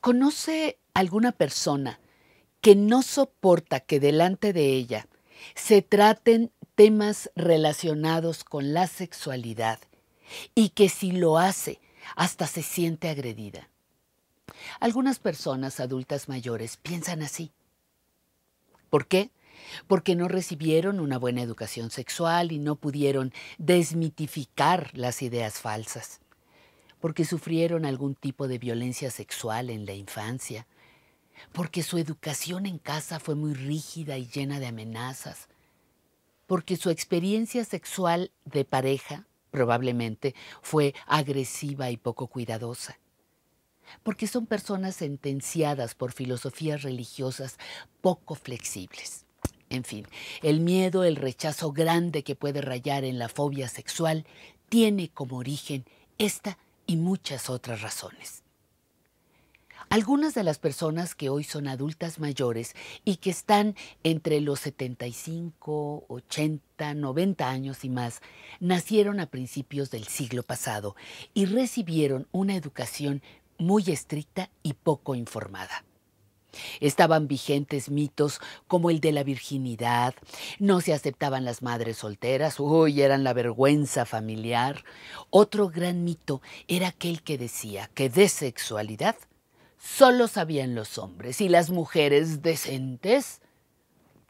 ¿Conoce alguna persona que no soporta que delante de ella se traten temas relacionados con la sexualidad y que si lo hace hasta se siente agredida? Algunas personas adultas mayores piensan así. ¿Por qué? Porque no recibieron una buena educación sexual y no pudieron desmitificar las ideas falsas porque sufrieron algún tipo de violencia sexual en la infancia, porque su educación en casa fue muy rígida y llena de amenazas, porque su experiencia sexual de pareja probablemente fue agresiva y poco cuidadosa, porque son personas sentenciadas por filosofías religiosas poco flexibles. En fin, el miedo, el rechazo grande que puede rayar en la fobia sexual, tiene como origen esta y muchas otras razones. Algunas de las personas que hoy son adultas mayores y que están entre los 75, 80, 90 años y más, nacieron a principios del siglo pasado y recibieron una educación muy estricta y poco informada. Estaban vigentes mitos como el de la virginidad, no se aceptaban las madres solteras, uy, eran la vergüenza familiar. Otro gran mito era aquel que decía que de sexualidad solo sabían los hombres y las mujeres decentes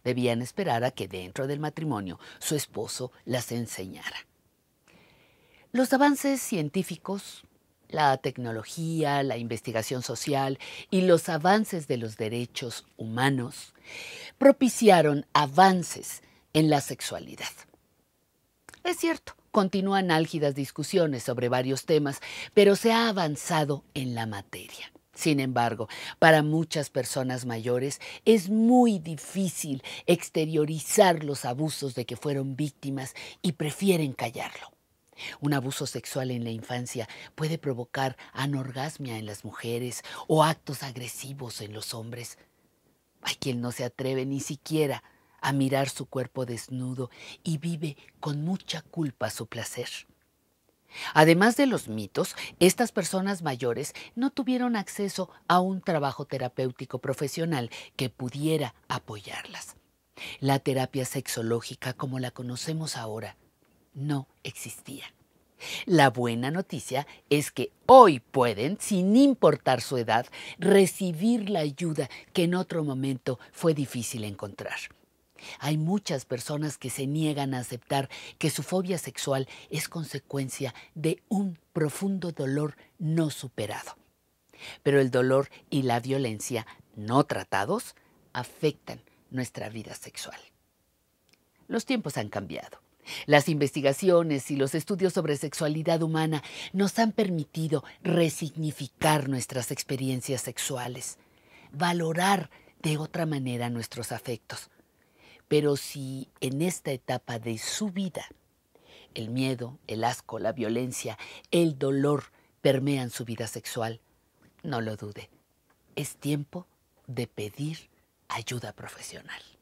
debían esperar a que dentro del matrimonio su esposo las enseñara. Los avances científicos la tecnología, la investigación social y los avances de los derechos humanos propiciaron avances en la sexualidad. Es cierto, continúan álgidas discusiones sobre varios temas, pero se ha avanzado en la materia. Sin embargo, para muchas personas mayores es muy difícil exteriorizar los abusos de que fueron víctimas y prefieren callarlo. Un abuso sexual en la infancia puede provocar anorgasmia en las mujeres o actos agresivos en los hombres. Hay quien no se atreve ni siquiera a mirar su cuerpo desnudo y vive con mucha culpa su placer. Además de los mitos, estas personas mayores no tuvieron acceso a un trabajo terapéutico profesional que pudiera apoyarlas. La terapia sexológica como la conocemos ahora no existía. La buena noticia es que hoy pueden, sin importar su edad, recibir la ayuda que en otro momento fue difícil encontrar. Hay muchas personas que se niegan a aceptar que su fobia sexual es consecuencia de un profundo dolor no superado. Pero el dolor y la violencia no tratados afectan nuestra vida sexual. Los tiempos han cambiado las investigaciones y los estudios sobre sexualidad humana nos han permitido resignificar nuestras experiencias sexuales, valorar de otra manera nuestros afectos. Pero si en esta etapa de su vida el miedo, el asco, la violencia, el dolor permean su vida sexual, no lo dude, es tiempo de pedir ayuda profesional.